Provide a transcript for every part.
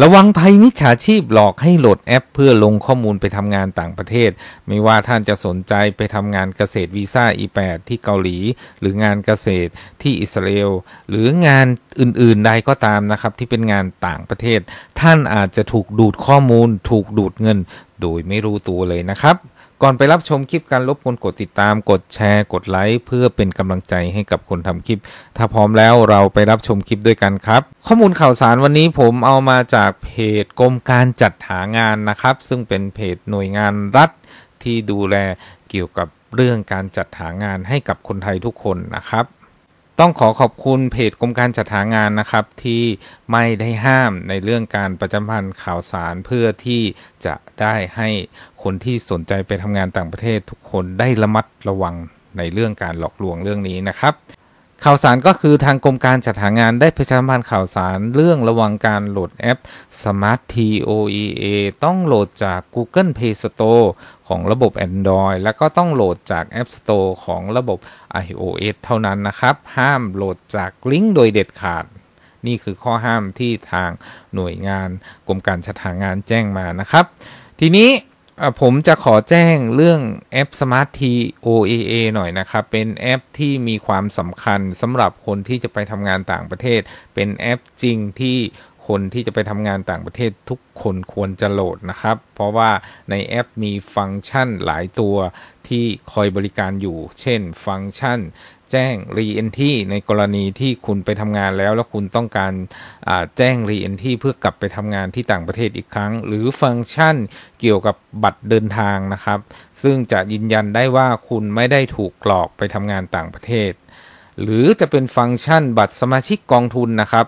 ระวังภัยมิจฉาชีพหลอกให้โหลดแอป เพื่อลงข้อมูลไปทำงานต่างประเทศ ไม่ว่าท่านจะสนใจไปทำงานเกษตรวีซ่า E8 ที่เกาหลี หรืองานเกษตรที่อิสราเอลหรืองานอื่น ๆ ใดก็ตามนะครับ ที่เป็นงานต่างประเทศ ท่านอาจจะถูกดูดข้อมูล ถูกดูดเงิน โดยไม่รู้ตัวเลยนะครับก่อนไปรับชมคลิปการลบกนกดติดตามกดแชร์กดไลค์เพื่อเป็นกำลังใจให้กับคนทำคลิป ถ้าพร้อมแล้วเราไปรับชมคลิปด้วยกันครับ ข้อมูลข่าวสารวันนี้ผมเอามาจากเพจกรมการจัดหางานนะครับ ซึ่งเป็นเพจหน่วยงานรัฐที่ดูแลเกี่ยวกับเรื่องการจัดหางานให้กับคนไทยทุกคนนะครับต้องขอขอบคุณเพจกรมการจัดหางานนะครับที่ไม่ได้ห้ามในเรื่องการประจำพันธ์ข่าวสารเพื่อที่จะได้ให้คนที่สนใจไปทำงานต่างประเทศทุกคนได้ระมัดระวังในเรื่องการหลอกลวงเรื่องนี้นะครับ ข่าวสารก็คือทางกรมการจัดหางานได้ประชาสัมพันธ์ข่าวสารเรื่องระวังการโหลดแอป Smart TOEA ต้องโหลดจาก Google Play Store ของระบบ Android แล้วก็ต้องโหลดจาก App Store ของระบบ iOS เท่านั้นนะครับ ห้ามโหลดจากลิงก์โดยเด็ดขาด นี่คือข้อห้ามที่ทางหน่วยงาน กรมการชัดหางานแจ้งมานะครับ ทีนี้ผมจะขอแจ้งเรื่องแอป Smart T OAA หน่อยนะครับ เป็นแอปที่มีความสำคัญสำหรับคนที่จะไปทำงานต่างประเทศ เป็นแอปจริงที่คนที่จะไปทำงานต่างประเทศทุกคนควรจะโหลดนะครับ เพราะว่าในแอปมีฟังก์ชันหลายตัวที่คอยบริการอยู่ เช่น ฟังก์ชัน แจ้ง re-entry ในกรณีที่คุณไปทำงานแล้วแล้วคุณต้องการแจ้ง re-entry เพื่อกลับไปทำงานที่ต่างประเทศอีกครั้ง หรือฟังก์ชันเกี่ยวกับบัตรเดินทางนะครับ ซึ่งจะยืนยันได้ว่าคุณไม่ได้ถูกกลอกไปทำงานต่างประเทศหรือจะเป็นฟังก์ชันบัตรสมาชิกกองทุนนะครับ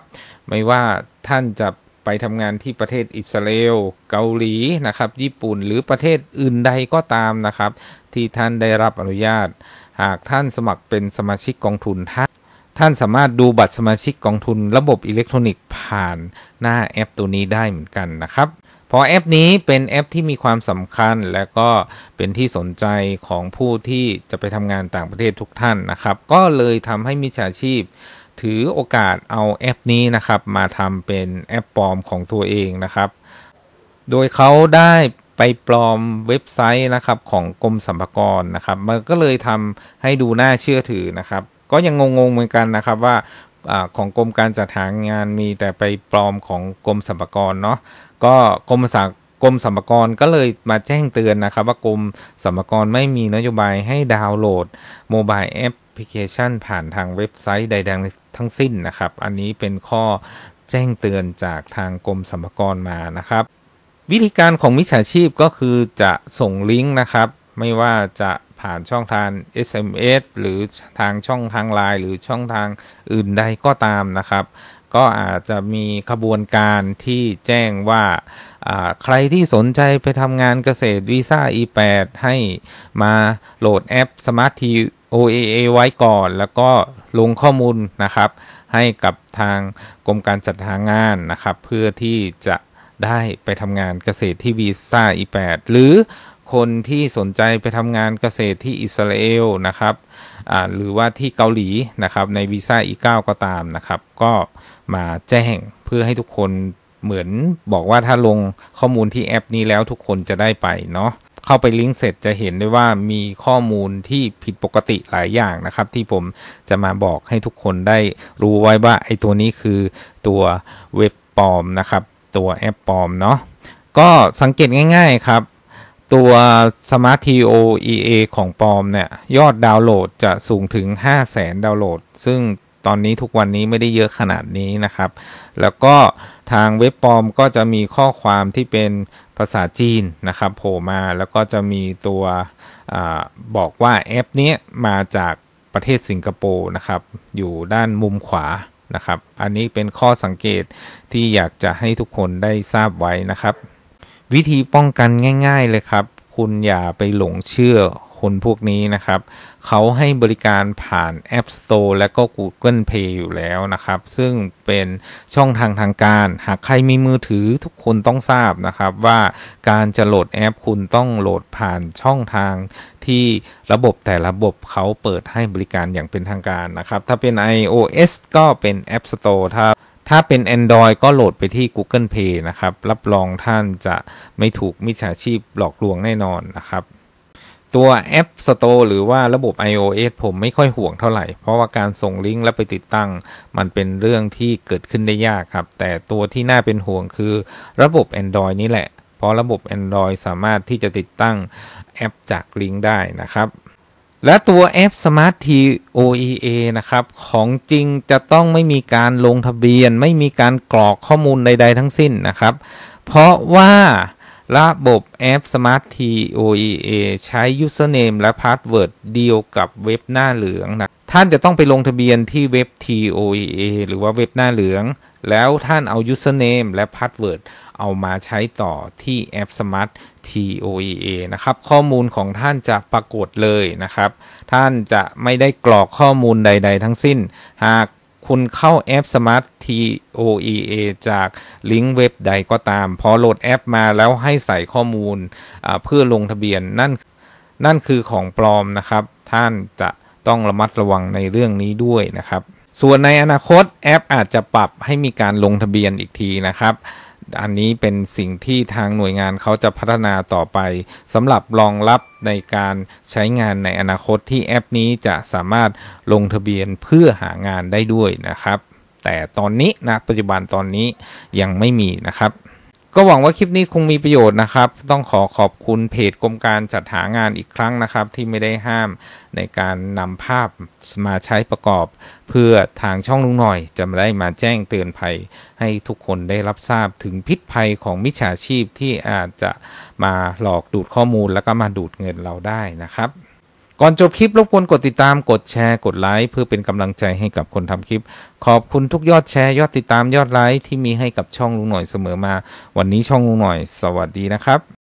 ไม่ว่าท่านจะไปทำงานที่ประเทศอิสราเอลเกาหลีนะครับ ญี่ปุ่นหรือประเทศอื่นใดก็ตามนะครับ ที่ท่านได้รับอนุญาต หากท่านสมัครเป็นสมาชิกกองทุนท่านท่านสามารถดูบัตรสมาชิกกองทุน ระบบอิเล็กทรอนิกส์ผ่านหน้าแอปตัวนี้ได้เหมือนกันนะครับพอแอปนี้เป็นแอปที่มีความสำคัญและก็เป็นที่สนใจของผู้ที่จะไปทำงานต่างประเทศทุกท่านนะครับ ก็เลยทำให้มิจฉาชีพถือโอกาสเอาแอปนี้นะครับ มาทำเป็นแอปปลอมของตัวเองนะครับ โดยเขาได้ไปปลอมเว็บไซต์นะครับ ของ กรมสรรพากรนะครับมันก็เลยทำให้ดูน่าเชื่อถือนะครับ ก็ยังงงๆเหมือนกันนะครับ ว่าของกรมการจัดหางานมีแต่ไปปลอมของกรมสรรพากรเนาะก็กรมสากรมสรรพากรก็เลยมาแจ้งเตือนนะครับว่ากรมสรรพากรไม่มีนโยบายให้ดาวน์โหลดโมบายแอปพลิเคชันผ่านทางเว็บไซต์ใด ๆ ทั้งสิ้นนะครับ อันนี้เป็นข้อแจ้งเตือนจากทางกรมสรรพากรมานะครับ วิธีการของมิจฉาชีพก็คือจะส่งลิงก์นะครับ ไม่ว่าจะผ่านช่องทาง SMS หรือทางช่องทางไลน์หรือช่องทางอื่นใดก็ตามนะครับก็อาจจะมีขบวนการที่แจ้งว่าใครที่สนใจไปทำงานเกษตรวีซ่า E8 ให้มาโหลดแอป Smart TOAA ไว้ก่อน แล้วก็ลงข้อมูลนะครับ ให้กับทางกรมการจัดหางานนะครับ เพื่อที่จะได้ไปทำงานเกษตรที่วีซ่า E8 หรือคนที่สนใจไปทำงานเกษตรที่อิสราเอลนะครับ หรือว่าที่เกาหลีนะครับในวีซ่า E9 ก็ตามนะครับ ก็มาแจ้ง เพื่อให้ทุกคนเหมือน บอกว่าถ้าลงข้อมูลที่แอปนี้แล้วทุกคนจะได้ไปเนาะ เข้าไปลิงก์เสร็จจะเห็นได้ว่ามีข้อมูลที่ผิดปกติหลายอย่างนะครับ ที่ผมจะมาบอกให้ทุกคนได้รู้ไว้ว่าไอ้ตัวนี้คือตัวเว็บปลอมนะครับ ตัวแอปปลอมเนาะ ก็สังเกตง่าย ๆครับตัว Smart TO EA ของปอมเนี่ยยอดดาวน์โหลดจะสูงถึง 5 0 0แสนดาวน์โหลด ซึ่งตอนนี้ทุกวันนี้ไม่ได้เยอะขนาดนี้นะครับ แล้วก็ทางเว็บปอมก็จะมีข้อความที่เป็นภาษาจีนนะครับ โผล่มาแล้วก็จะมีตัวอบอกว่า แอปนี้มาจากประเทศสิงคโปร์นะครับ อยู่ด้านมุมขวานะครับ อันนี้เป็นข้อสังเกตที่อยากจะให้ทุกคนได้ทราบไว้นะครับวิธีป้องกันง่าย ๆเลยครับ คุณอย่าไปหลงเชื่อคนพวกนี้นะครับ เขาให้บริการผ่าน App Store และก็ Google Play อยู่แล้วนะครับ ซึ่งเป็นช่องทางทางการ หากใครมีมือถือทุกคนต้องทราบนะครับ ว่าการจะโหลดแอปคุณต้องโหลดผ่านช่องทางที่ระบบแต่ระบบเขาเปิดให้บริการอย่างเป็นทางการนะครับ ถ้าเป็น iOS ก็เป็น App Store ถ้าถ้าเป็น Android ก็โหลดไปที่ Google Play นะครับ รับรองท่านจะไม่ถูก มิจฉาชีพหลอกลวงแน่นอนนะครับ ตัว App Store หรือว่าระบบ iOS ผมไม่ค่อยห่วงเท่าไหร่ เพราะว่าการส่งลิงก์และไปติดตั้งมันเป็นเรื่องที่เกิดขึ้นได้ยากครับ แต่ตัวที่น่าเป็นห่วงคือระบบ Android นี่แหละ เพราะระบบ Android สามารถที่จะติดตั้งแอปจากลิงก์ได้นะครับและตัว F Smart TOEA นะครับ ของจริงจะต้องไม่มีการลงทะเบียนไม่มีการกรอกข้อมูลใดๆทั้งสิ้นนะครับ เพราะว่าระบบแอป Smart TOEA ใช้ username และ password เดียวกับเว็บหน้าเหลืองนะท่านจะต้องไปลงทะเบียนที่เว็บ TOEA หรือว่าเว็บหน้าเหลืองแล้วท่านเอา username และ password เอามาใช้ต่อที่แอป Smart TOEA นะครับ ข้อมูลของท่านจะปรากฏเลยนะครับ ท่านจะไม่ได้กรอกข้อมูลใดๆทั้งสิ้น หากคุณเข้าแอป Smart TOEA จากลิงก์เว็บใดก็ตาม พอโหลดแอปมาแล้วให้ใส่ข้อมูลเพื่อลงทะเบียน นั่นนั่นคือของปลอมนะครับ ท่านจะต้องระมัดระวังในเรื่องนี้ด้วยนะครับส่วนในอนาคตแอป อาจจะปรับให้มีการลงทะเบียนอีกทีนะครับ อันนี้เป็นสิ่งที่ทางหน่วยงานเขาจะพัฒนาต่อไปสำหรับรองรับในการใช้งานในอนาคตที่แอปนี้จะสามารถลงทะเบียนเพื่อหางานได้ด้วยนะครับ แต่ตอนนี้นะปัจจุบันตอนนี้ยังไม่มีนะครับก็หวังว่าคลิปนี้คงมีประโยชน์นะครับ ต้องขอขอบคุณเพจกรมการจัดหางานอีกครั้งนะครับที่ไม่ได้ห้ามในการนำภาพมาใช้ประกอบ เพื่อทางช่องลุงหน่อย จะได้มาแจ้งเตือนภัยให้ทุกคนได้รับทราบถึงพิษภัยของมิจฉาชีพที่อาจจะมาหลอกดูดข้อมูลแล้วก็มาดูดเงินเราได้นะครับก่อนจบคลิปรบกวน กดติดตามกดแชร์กดไลค์เพื่อเป็นกำลังใจให้กับคนทำคลิป ขอบคุณทุกยอดแชร์ยอดติดตามยอดไลค์ที่มีให้กับช่องลุงหน่อยเสมอมา วันนี้ช่องลุงหน่อยสวัสดีนะครับ